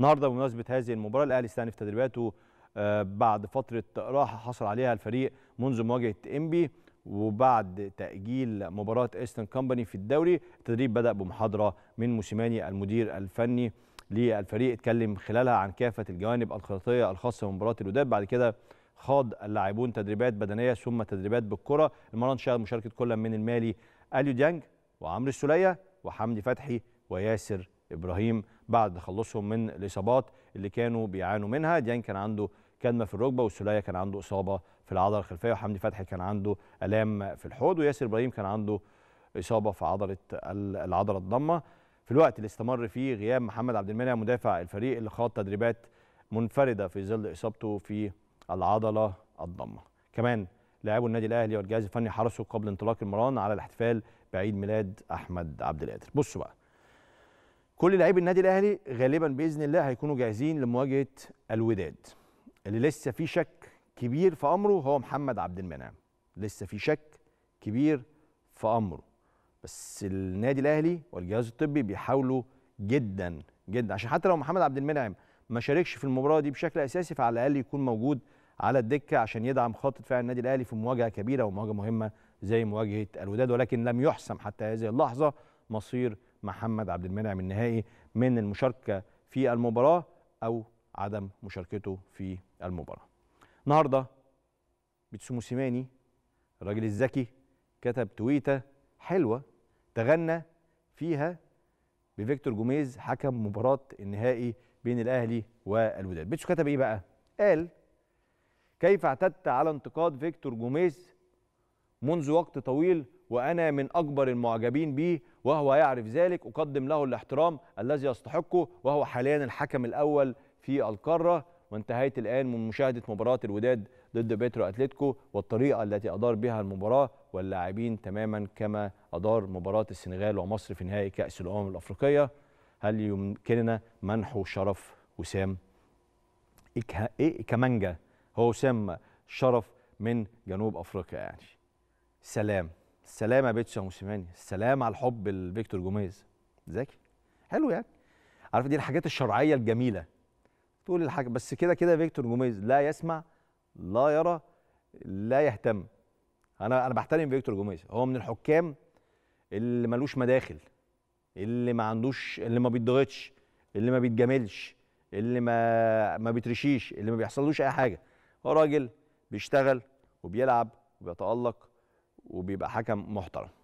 النهارده بمناسبه هذه المباراه الاهلي استأنف تدريباته آه، بعد فتره راحه حصل عليها الفريق منذ مواجهه انبي وبعد تاجيل مباراه ايسترن كومباني في الدوري التدريب بدا بمحاضره من موسيماني المدير الفني للفريق اتكلم خلالها عن كافه الجوانب الخططيه الخاصه بمباراه الوداد بعد كده خاض اللاعبون تدريبات بدنيه ثم تدريبات بالكره المران شهد مشاركه كل من المالي اليو ديانج وعمرو السليه وحمدي فتحي وياسر ابراهيم بعد تخلصهم من الاصابات اللي كانوا بيعانوا منها ديان كان عنده كدمه في الركبه والسلايه كان عنده اصابه في العضله الخلفيه وحمدي فتحي كان عنده الام في الحوض وياسر ابراهيم كان عنده اصابه في عضله العضله الضمه في الوقت اللي استمر فيه غياب محمد عبد المنعم مدافع الفريق اللي خاض تدريبات منفرده في ظل اصابته في العضله الضمه كمان لاعبو النادي الاهلي والجهاز الفني حرصوا قبل انطلاق المران على الاحتفال بعيد ميلاد احمد عبد القادر بصوا بقى كل لعيب النادي الاهلي غالبا باذن الله هيكونوا جاهزين لمواجهه الوداد اللي لسه في شك كبير في امره هو محمد عبد المنعم لسه في شك كبير في امره بس النادي الاهلي والجهاز الطبي بيحاولوا جدا جدا عشان حتى لو محمد عبد المنعم ما شاركش في المباراه دي بشكل اساسي فعلى الاقل يكون موجود على الدكه عشان يدعم خط دفاع النادي الاهلي في مواجهه كبيره ومواجهه مهمه زي مواجهه الوداد ولكن لم يحسم حتى هذه اللحظه مصير محمد عبد المنعم النهائي من المشاركه في المباراه او عدم مشاركته في المباراه. النهارده بيتسو موسيماني الراجل الذكي كتب تويته حلوه تغنى فيها بفيكتور جوميز حكم مباراه النهائي بين الاهلي والوداد. بيتسو كتب ايه بقى؟ قال كيف اعتدت على انتقاد فيكتور جوميز منذ وقت طويل وانا من اكبر المعجبين به وهو يعرف ذلك أقدم له الاحترام الذي يستحقه وهو حاليا الحكم الأول في القارة وانتهيت الآن من مشاهدة مباراة الوداد ضد بيترو أتلتيكو والطريقة التي أدار بها المباراة واللاعبين تماما كما أدار مباراة السنغال ومصر في نهائي كأس الأمم الأفريقية هل يمكننا منح شرف وسام إيه كمانجا هو وسام شرف من جنوب أفريقيا يعني سلام السلام يا بيتش يا موسيماني السلام على الحب لفيكتور جوميز ذكي حلو يعني عارف دي الحاجات الشرعيه الجميله تقول الحاجه بس كده كده فيكتور جوميز لا يسمع لا يرى لا يهتم انا انا بحترم فيكتور جوميز هو من الحكام اللي ملوش مداخل اللي ما عندوش اللي ما بيتضغطش اللي ما بيتجاملش اللي ما ما بيترشيش اللي ما بيحصلوش اي حاجه هو راجل بيشتغل وبيلعب وبيتالق وبيبقى حكم محترم